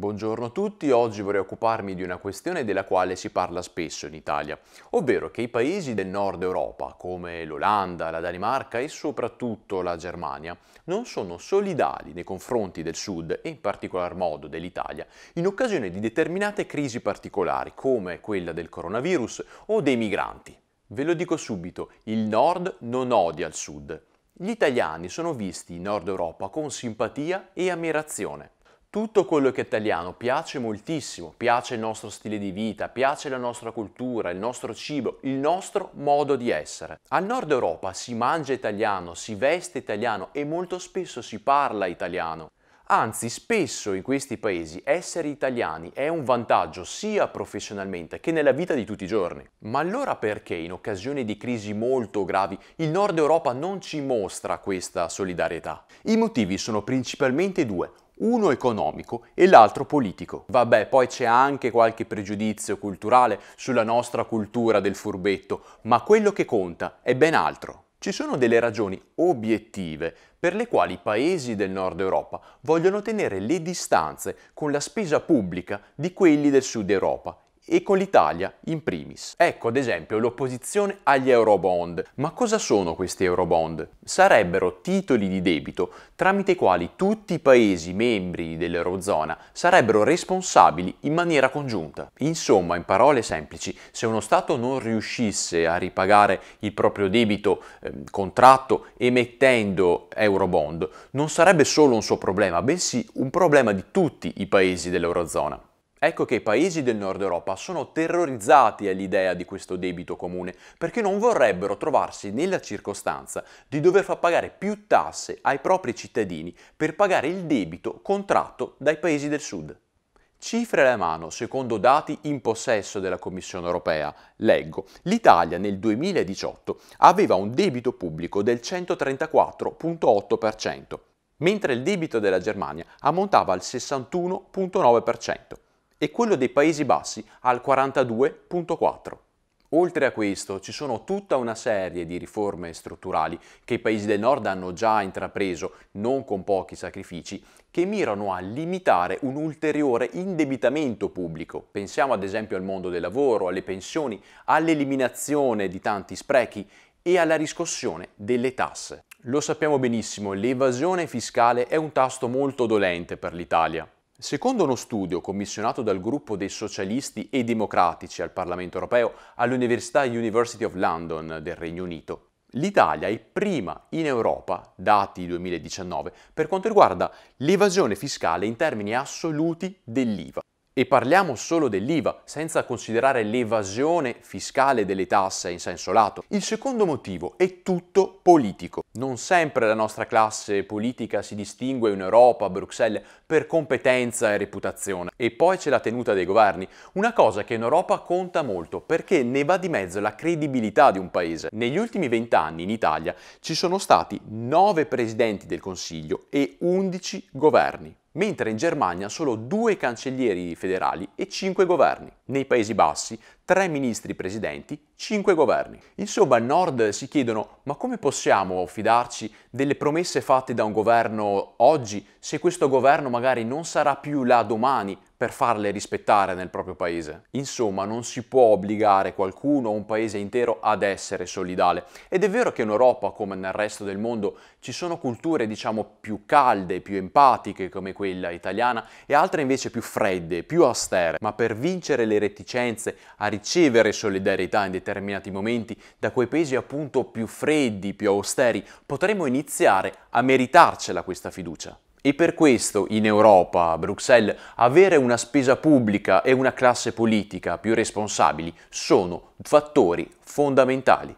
Buongiorno a tutti, oggi vorrei occuparmi di una questione della quale si parla spesso in Italia, ovvero che i paesi del nord Europa, come l'Olanda, la Danimarca e soprattutto la Germania, non sono solidali nei confronti del sud e in particolar modo dell'Italia in occasione di determinate crisi particolari come quella del coronavirus o dei migranti. Ve lo dico subito, il nord non odia il sud. Gli italiani sono visti in Nord Europa con simpatia e ammirazione tutto quello che è italiano piace moltissimo, piace il nostro stile di vita, piace la nostra cultura, il nostro cibo, il nostro modo di essere. Al nord Europa si mangia italiano, si veste italiano e molto spesso si parla italiano. Anzi, spesso in questi paesi essere italiani è un vantaggio sia professionalmente che nella vita di tutti i giorni. Ma allora perché in occasione di crisi molto gravi il Nord Europa non ci mostra questa solidarietà? I motivi sono principalmente due uno economico e l'altro politico. Vabbè, poi c'è anche qualche pregiudizio culturale sulla nostra cultura del furbetto, ma quello che conta è ben altro. Ci sono delle ragioni obiettive per le quali i paesi del nord Europa vogliono tenere le distanze con la spesa pubblica di quelli del sud Europa e con l'Italia in primis. Ecco ad esempio l'opposizione agli eurobond. Ma cosa sono questi eurobond? Sarebbero titoli di debito tramite i quali tutti i paesi membri dell'eurozona sarebbero responsabili in maniera congiunta. Insomma, in parole semplici, se uno Stato non riuscisse a ripagare il proprio debito eh, contratto emettendo eurobond, non sarebbe solo un suo problema, bensì un problema di tutti i paesi dell'eurozona. Ecco che i paesi del nord Europa sono terrorizzati all'idea di questo debito comune, perché non vorrebbero trovarsi nella circostanza di dover far pagare più tasse ai propri cittadini per pagare il debito contratto dai paesi del sud. Cifre alla mano, secondo dati in possesso della Commissione europea, leggo, l'Italia nel 2018 aveva un debito pubblico del 134,8%, mentre il debito della Germania ammontava al 61,9% e quello dei Paesi Bassi al 42.4. Oltre a questo ci sono tutta una serie di riforme strutturali che i paesi del nord hanno già intrapreso, non con pochi sacrifici, che mirano a limitare un ulteriore indebitamento pubblico. Pensiamo ad esempio al mondo del lavoro, alle pensioni, all'eliminazione di tanti sprechi e alla riscossione delle tasse. Lo sappiamo benissimo, l'evasione fiscale è un tasto molto dolente per l'Italia. Secondo uno studio commissionato dal gruppo dei socialisti e democratici al Parlamento europeo all'Università University of London del Regno Unito, l'Italia è prima in Europa, dati 2019, per quanto riguarda l'evasione fiscale in termini assoluti dell'IVA. E parliamo solo dell'IVA, senza considerare l'evasione fiscale delle tasse in senso lato. Il secondo motivo è tutto politico. Non sempre la nostra classe politica si distingue in Europa, a Bruxelles, per competenza e reputazione. E poi c'è la tenuta dei governi, una cosa che in Europa conta molto, perché ne va di mezzo la credibilità di un paese. Negli ultimi vent'anni in Italia ci sono stati 9 presidenti del Consiglio e 11 governi mentre in Germania solo due cancellieri federali e cinque governi. Nei Paesi Bassi tre ministri presidenti, cinque governi. Insomma, al nord si chiedono ma come possiamo fidarci delle promesse fatte da un governo oggi se questo governo magari non sarà più là domani, per farle rispettare nel proprio paese. Insomma, non si può obbligare qualcuno o un paese intero ad essere solidale. Ed è vero che in Europa, come nel resto del mondo, ci sono culture, diciamo, più calde, più empatiche come quella italiana e altre invece più fredde, più austere, ma per vincere le reticenze a ricevere solidarietà in determinati momenti da quei paesi appunto più freddi, più austeri, potremmo iniziare a meritarcela questa fiducia. E per questo in Europa, a Bruxelles, avere una spesa pubblica e una classe politica più responsabili sono fattori fondamentali.